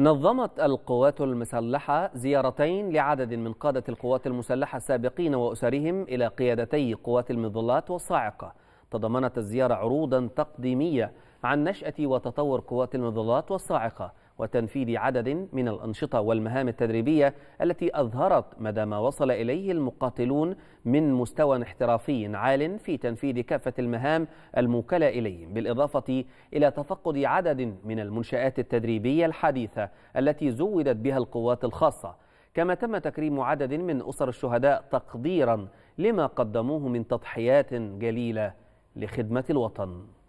نظمت القوات المسلحة زيارتين لعدد من قادة القوات المسلحة السابقين وأسرهم إلى قيادتي قوات المظلات والصاعقة تضمنت الزيارة عروضا تقديمية عن نشأة وتطور قوات المظلات والصاعقة وتنفيذ عدد من الأنشطة والمهام التدريبية التي أظهرت مدى ما وصل إليه المقاتلون من مستوى احترافي عال في تنفيذ كافة المهام الموكلة إليهم بالإضافة إلى تفقد عدد من المنشآت التدريبية الحديثة التي زودت بها القوات الخاصة كما تم تكريم عدد من أسر الشهداء تقديرا لما قدموه من تضحيات جليلة لخدمة الوطن